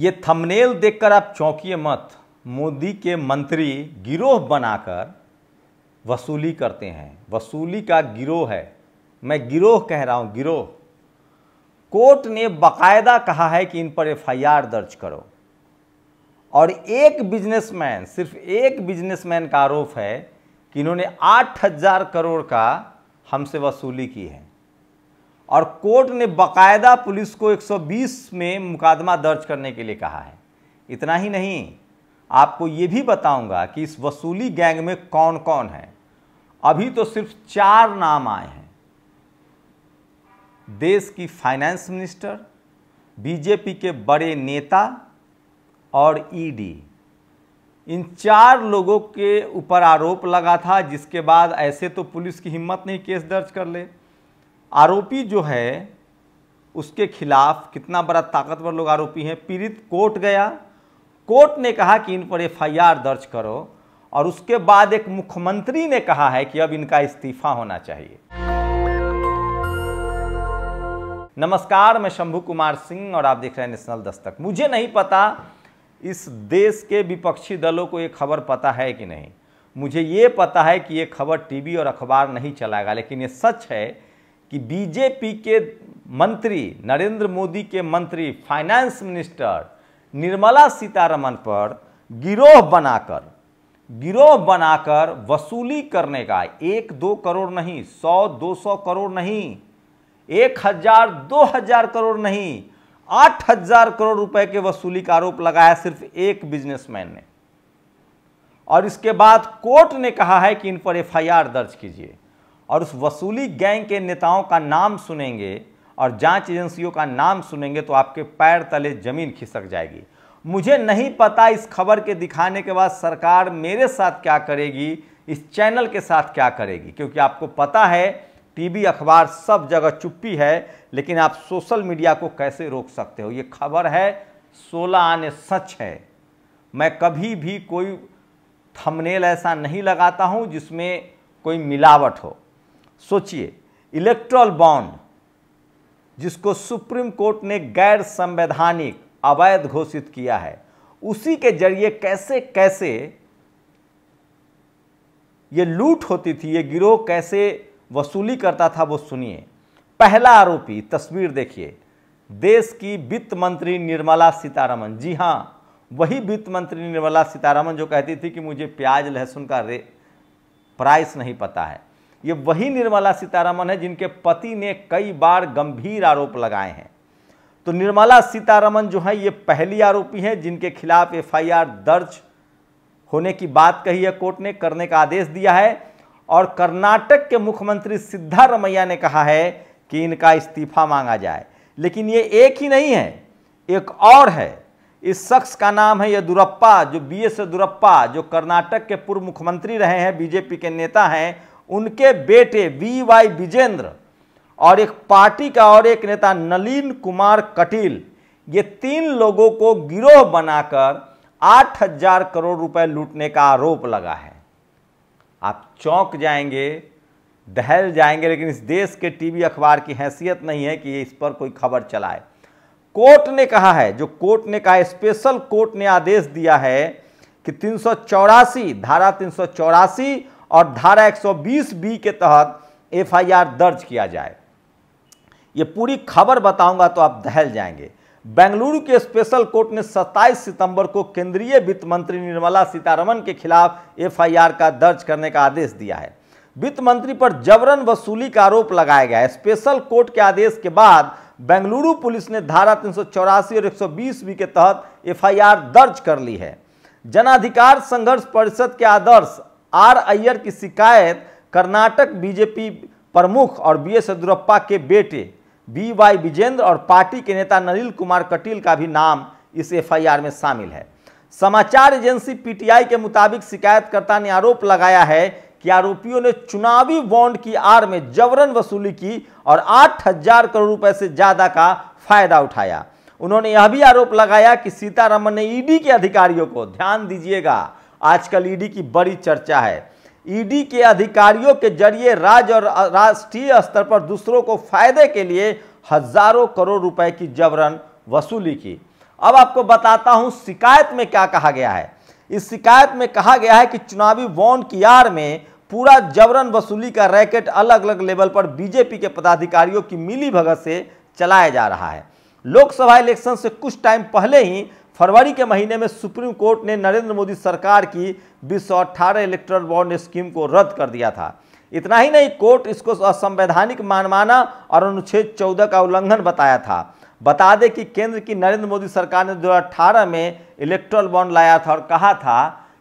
ये थंबनेल देखकर आप चौंकिए मत मोदी के मंत्री गिरोह बनाकर वसूली करते हैं वसूली का गिरोह है मैं गिरोह कह रहा हूँ गिरोह कोर्ट ने बाकायदा कहा है कि इन पर एफआईआर दर्ज करो और एक बिजनेसमैन सिर्फ एक बिजनेसमैन का आरोप है कि इन्होंने आठ हजार करोड़ का हमसे वसूली की है और कोर्ट ने बकायदा पुलिस को 120 में मुकदमा दर्ज करने के लिए कहा है इतना ही नहीं आपको ये भी बताऊंगा कि इस वसूली गैंग में कौन कौन है अभी तो सिर्फ चार नाम आए हैं देश की फाइनेंस मिनिस्टर बीजेपी के बड़े नेता और ईडी इन चार लोगों के ऊपर आरोप लगा था जिसके बाद ऐसे तो पुलिस की हिम्मत नहीं केस दर्ज कर ले आरोपी जो है उसके खिलाफ कितना बड़ा ताकतवर लोग आरोपी हैं पीड़ित कोर्ट गया कोर्ट ने कहा कि इन पर एफआईआर दर्ज करो और उसके बाद एक मुख्यमंत्री ने कहा है कि अब इनका इस्तीफा होना चाहिए नमस्कार मैं शंभु कुमार सिंह और आप देख रहे हैं नेशनल दस्तक मुझे नहीं पता इस देश के विपक्षी दलों को ये खबर पता है कि नहीं मुझे ये पता है कि ये खबर टीवी और अखबार नहीं चलाएगा लेकिन ये सच है कि बीजेपी के मंत्री नरेंद्र मोदी के मंत्री फाइनेंस मिनिस्टर निर्मला सीतारमन पर गिरोह बनाकर गिरोह बनाकर वसूली करने का एक दो करोड़ नहीं सौ दो सौ करोड़ नहीं एक हजार दो हजार करोड़ नहीं आठ हजार करोड़ रुपए के वसूली का आरोप लगाया सिर्फ एक बिजनेसमैन ने और इसके बाद कोर्ट ने कहा है कि इन पर एफआईआर दर्ज कीजिए और उस वसूली गैंग के नेताओं का नाम सुनेंगे और जांच एजेंसियों का नाम सुनेंगे तो आपके पैर तले जमीन खिसक जाएगी मुझे नहीं पता इस खबर के दिखाने के बाद सरकार मेरे साथ क्या करेगी इस चैनल के साथ क्या करेगी क्योंकि आपको पता है टीवी अखबार सब जगह चुप्पी है लेकिन आप सोशल मीडिया को कैसे रोक सकते हो ये खबर है सोलह आने सच है मैं कभी भी कोई थंबनेल ऐसा नहीं लगाता हूँ जिसमें कोई मिलावट हो सोचिए इलेक्ट्रॉल बॉन्ड जिसको सुप्रीम कोर्ट ने गैर संवैधानिक अवैध घोषित किया है उसी के जरिए कैसे कैसे ये लूट होती थी ये गिरोह कैसे वसूली करता था वो सुनिए पहला आरोपी तस्वीर देखिए देश की वित्त मंत्री निर्मला सीतारमन जी हाँ वही वित्त मंत्री निर्मला सीतारमन जो कहती थी कि मुझे प्याज लहसुन का रे प्राइस नहीं पता है ये वही निर्मला सीतारमन है जिनके पति ने कई बार गंभीर आरोप लगाए हैं तो निर्मला सीतारमन जो है ये पहली आरोपी है जिनके खिलाफ एफआईआर दर्ज होने की बात कही है कोर्ट ने करने का आदेश दिया है और कर्नाटक के मुख्यमंत्री सिद्धारमैया ने कहा है कि इनका इस्तीफा मांगा जाए लेकिन ये एक ही नहीं है एक और है इस शख्स का नाम है यदुरप्पा जो बी एस यदुरप्पा जो कर्नाटक के पूर्व मुख्यमंत्री रहे हैं बीजेपी के नेता हैं उनके बेटे वी वाई विजेंद्र और एक पार्टी का और एक नेता नलीन कुमार कटिल ये तीन लोगों को गिरोह बनाकर आठ हजार करोड़ रुपए लूटने का आरोप लगा है आप चौंक जाएंगे दहल जाएंगे लेकिन इस देश के टीवी अखबार की हैसियत नहीं है कि इस पर कोई खबर चलाए कोर्ट ने कहा है जो कोर्ट ने कहा स्पेशल कोर्ट ने आदेश दिया है कि तीन धारा तीन और धारा 120 बी के तहत एफआईआर दर्ज किया जाए ये पूरी खबर बताऊंगा तो आप दहल जाएंगे बेंगलुरु के स्पेशल कोर्ट ने 27 सितंबर को केंद्रीय वित्त मंत्री निर्मला सीतारमन के खिलाफ एफआईआर का दर्ज करने का आदेश दिया है वित्त मंत्री पर जबरन वसूली का आरोप लगाया गया है स्पेशल कोर्ट के आदेश के बाद बेंगलुरु पुलिस ने धारा तीन और एक बी के तहत एफआईआर दर्ज कर ली है जनाधिकार संघर्ष परिषद के आदर्श आर अय्यर की शिकायत कर्नाटक बीजेपी प्रमुख और बी एस येद्यूरप्पा के बेटे बी वाई विजेंद्र और पार्टी के नेता नलिल कुमार कटील का भी नाम इस एफआईआर में शामिल है समाचार एजेंसी पीटीआई के मुताबिक शिकायतकर्ता ने आरोप लगाया है कि आरोपियों ने चुनावी बॉन्ड की आड़ में जबरन वसूली की और आठ हजार करोड़ रुपए से ज्यादा का फायदा उठाया उन्होंने यह भी आरोप लगाया कि सीतारमन ने ईडी के अधिकारियों को ध्यान दीजिएगा आजकल ईडी की बड़ी चर्चा है ईडी के अधिकारियों के जरिए राज्य और राष्ट्रीय स्तर पर दूसरों को फायदे के लिए हजारों करोड़ रुपए की जबरन वसूली की अब आपको बताता हूं शिकायत में क्या कहा गया है इस शिकायत में कहा गया है कि चुनावी वॉन की आर में पूरा जबरन वसूली का रैकेट अलग अलग लेवल पर बीजेपी के पदाधिकारियों की मिली भगत से चलाया जा रहा है लोकसभा इलेक्शन से कुछ टाइम पहले ही फरवरी के महीने में सुप्रीम कोर्ट ने नरेंद्र मोदी सरकार की बीस सौ अट्ठारह इलेक्ट्रल बॉन्ड स्कीम को रद्द कर दिया था इतना ही नहीं कोर्ट इसको असंवैधानिक मानमाना और अनुच्छेद चौदह का उल्लंघन बताया था बता दें कि केंद्र की नरेंद्र मोदी सरकार ने 2018 में इलेक्ट्रल बॉन्ड लाया था और कहा था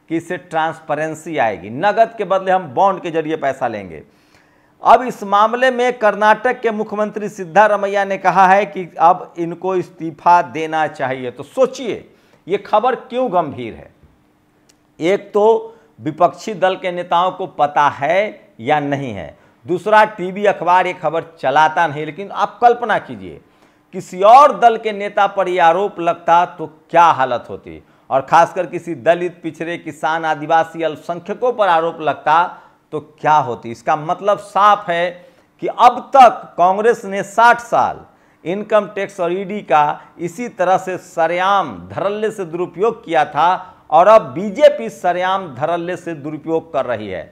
कि इससे ट्रांसपेरेंसी आएगी नगद के बदले हम बॉन्ड के जरिए पैसा लेंगे अब इस मामले में कर्नाटक के मुख्यमंत्री सिद्धारमैया ने कहा है कि अब इनको इस्तीफा देना चाहिए तो सोचिए ये खबर क्यों गंभीर है एक तो विपक्षी दल के नेताओं को पता है या नहीं है दूसरा टीवी अखबार ये खबर चलाता नहीं लेकिन आप कल्पना कीजिए किसी और दल के नेता पर यह आरोप लगता तो क्या हालत होती और खासकर किसी दलित पिछड़े किसान आदिवासी अल्पसंख्यकों पर आरोप लगता तो क्या होती इसका मतलब साफ है कि अब तक कांग्रेस ने 60 साल इनकम टैक्स और ईडी का इसी तरह से सरेआम धरल्ले से दुरुपयोग किया था और अब बीजेपी सरेआम धरल्ले से दुरुपयोग कर रही है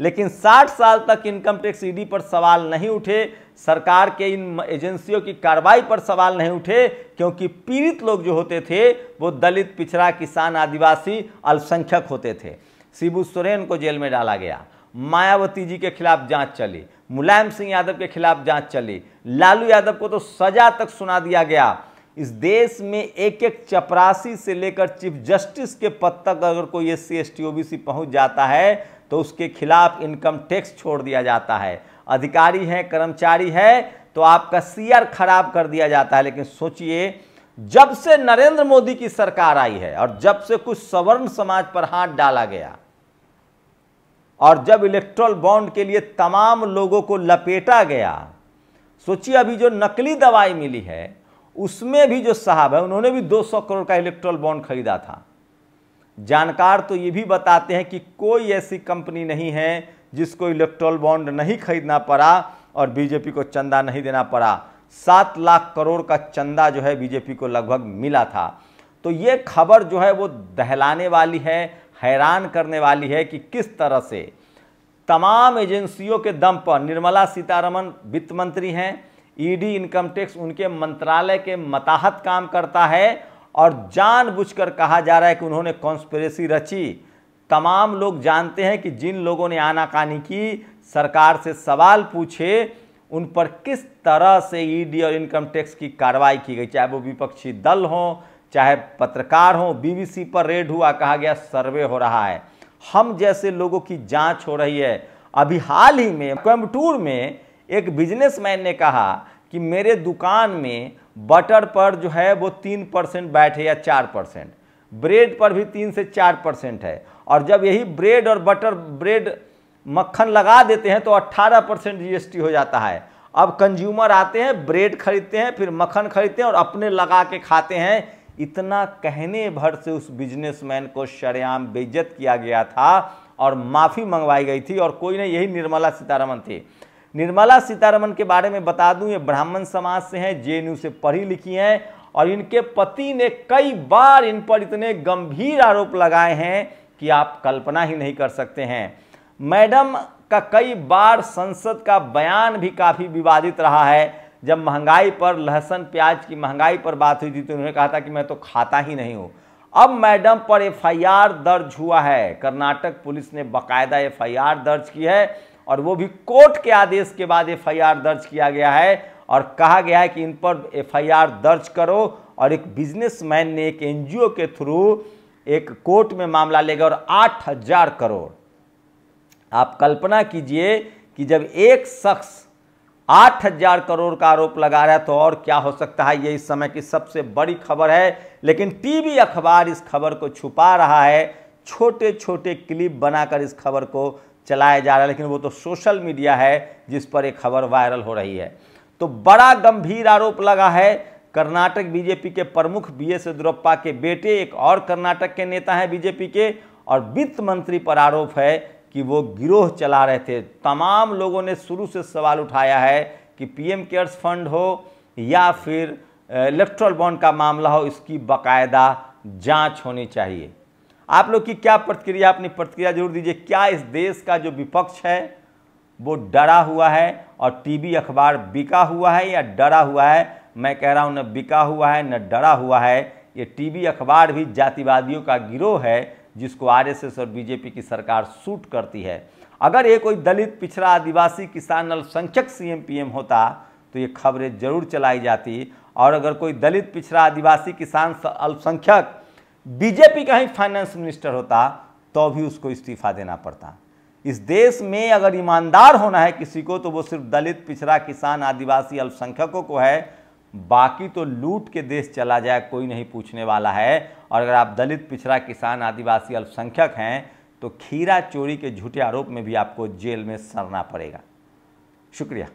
लेकिन 60 साल तक इनकम टैक्स ईडी पर सवाल नहीं उठे सरकार के इन एजेंसियों की कार्रवाई पर सवाल नहीं उठे क्योंकि पीड़ित लोग जो होते थे वो दलित पिछड़ा किसान आदिवासी अल्पसंख्यक होते थे शिबू सोरेन को जेल में डाला गया मायावती जी के खिलाफ जांच चली मुलायम सिंह यादव के खिलाफ जांच चली लालू यादव को तो सजा तक सुना दिया गया इस देश में एक एक चपरासी से लेकर चीफ जस्टिस के पद तक अगर कोई S C S T O B C पहुँच जाता है तो उसके खिलाफ इनकम टैक्स छोड़ दिया जाता है अधिकारी हैं कर्मचारी है तो आपका सीआर खराब कर दिया जाता है लेकिन सोचिए जब से नरेंद्र मोदी की सरकार आई है और जब से कुछ सवर्ण समाज पर हाथ डाला गया और जब इलेक्ट्रॉल बॉन्ड के लिए तमाम लोगों को लपेटा गया सोचिए अभी जो नकली दवाई मिली है उसमें भी जो साहब है उन्होंने भी 200 करोड़ का इलेक्ट्रॉल बॉन्ड खरीदा था जानकार तो ये भी बताते हैं कि कोई ऐसी कंपनी नहीं है जिसको इलेक्ट्रॉल बॉन्ड नहीं खरीदना पड़ा और बीजेपी को चंदा नहीं देना पड़ा सात लाख करोड़ का चंदा जो है बीजेपी को लगभग मिला था तो ये खबर जो है वो दहलाने वाली है हैरान करने वाली है कि किस तरह से तमाम एजेंसियों के दम पर निर्मला सीतारमन वित्त मंत्री हैं ईडी इनकम टैक्स उनके मंत्रालय के मताहत काम करता है और जानबूझकर कहा जा रहा है कि उन्होंने कॉन्स्परेसी रची तमाम लोग जानते हैं कि जिन लोगों ने आनाकानी की सरकार से सवाल पूछे उन पर किस तरह से ईडी और इनकम टैक्स की कार्रवाई की गई चाहे वो विपक्षी दल हों चाहे पत्रकार हों बीबीसी पर रेड हुआ कहा गया सर्वे हो रहा है हम जैसे लोगों की जांच हो रही है अभी हाल ही में कोयम्बटूर में एक बिजनेसमैन ने कहा कि मेरे दुकान में बटर पर जो है वो तीन परसेंट बैठे या चार परसेंट ब्रेड पर भी तीन से चार परसेंट है और जब यही ब्रेड और बटर ब्रेड मक्खन लगा देते हैं तो 18 परसेंट जी हो जाता है अब कंज्यूमर आते हैं ब्रेड खरीदते हैं फिर मक्खन खरीदते हैं और अपने लगा के खाते हैं इतना कहने भर से उस बिजनेसमैन को शरेआम बेइज्जत किया गया था और माफ़ी मंगवाई गई थी और कोई नहीं यही निर्मला सीतारमन थी निर्मला सीतारमन के बारे में बता दूं ये ब्राह्मण समाज से हैं जे से पढ़ी लिखी हैं और इनके पति ने कई बार इन पर इतने गंभीर आरोप लगाए हैं कि आप कल्पना ही नहीं कर सकते हैं मैडम का कई बार संसद का बयान भी काफ़ी विवादित रहा है जब महंगाई पर लहसन प्याज की महंगाई पर बात हुई थी तो उन्होंने कहा था कि मैं तो खाता ही नहीं हूँ अब मैडम पर एफआईआर दर्ज हुआ है कर्नाटक पुलिस ने बकायदा एफआईआर दर्ज की है और वो भी कोर्ट के आदेश के बाद एफआईआर दर्ज किया गया है और कहा गया है कि इन पर एफआईआर दर्ज करो और एक बिजनेसमैन ने एक एनजीओ के थ्रू एक कोर्ट में मामला लेगा और आठ हजार करोड़ आप कल्पना कीजिए कि जब एक शख्स आठ हजार करोड़ का आरोप लगा रहा है तो और क्या हो सकता है ये इस समय की सबसे बड़ी खबर है लेकिन टीवी अखबार इस खबर को छुपा रहा है छोटे छोटे क्लिप बनाकर इस खबर को चलाया जा रहा है लेकिन वो तो सोशल मीडिया है जिस पर एक खबर वायरल हो रही है तो बड़ा गंभीर आरोप लगा है कर्नाटक बीजेपी के प्रमुख बी एस येदुरप्पा के बेटे एक और कर्नाटक के नेता हैं बीजेपी के और वित्त मंत्री पर आरोप है कि वो गिरोह चला रहे थे तमाम लोगों ने शुरू से सवाल उठाया है कि पीएम केयर्स फंड हो या फिर इलेक्ट्रल बॉन्ड का मामला हो इसकी बाकायदा जांच होनी चाहिए आप लोग की क्या प्रतिक्रिया अपनी प्रतिक्रिया जरूर दीजिए क्या इस देश का जो विपक्ष है वो डरा हुआ है और टीवी अखबार बिका हुआ है या डरा हुआ है मैं कह रहा हूँ न बिका हुआ है न डरा हुआ है ये टीवी अखबार भी जातिवादियों का गिरोह है जिसको आरएसएस और बीजेपी की सरकार सूट करती है अगर ये कोई दलित पिछड़ा आदिवासी किसान अल्पसंख्यक सीएम पीएम होता तो ये खबरें जरूर चलाई जाती और अगर कोई दलित पिछड़ा आदिवासी किसान अल्पसंख्यक बीजेपी का ही फाइनेंस मिनिस्टर होता तो भी उसको इस्तीफा देना पड़ता इस देश में अगर ईमानदार होना है किसी को तो वो सिर्फ दलित पिछड़ा किसान आदिवासी अल्पसंख्यकों को है बाकी तो लूट के देश चला जाए कोई नहीं पूछने वाला है और अगर आप दलित पिछड़ा किसान आदिवासी अल्पसंख्यक हैं तो खीरा चोरी के झूठे आरोप में भी आपको जेल में सड़ना पड़ेगा शुक्रिया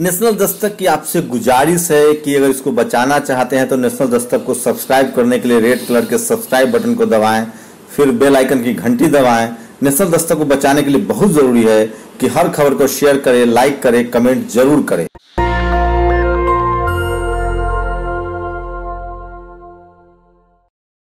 नेशनल दस्तक की आपसे गुजारिश है कि अगर इसको बचाना चाहते हैं तो नेशनल दस्तक को सब्सक्राइब करने के लिए रेड कलर के सब्सक्राइब बटन को दबाएं फिर बेल आइकन की घंटी दबाएं नेशनल दस्तक को बचाने के लिए बहुत ज़रूरी है कि हर खबर को शेयर करें लाइक करें कमेंट जरूर करें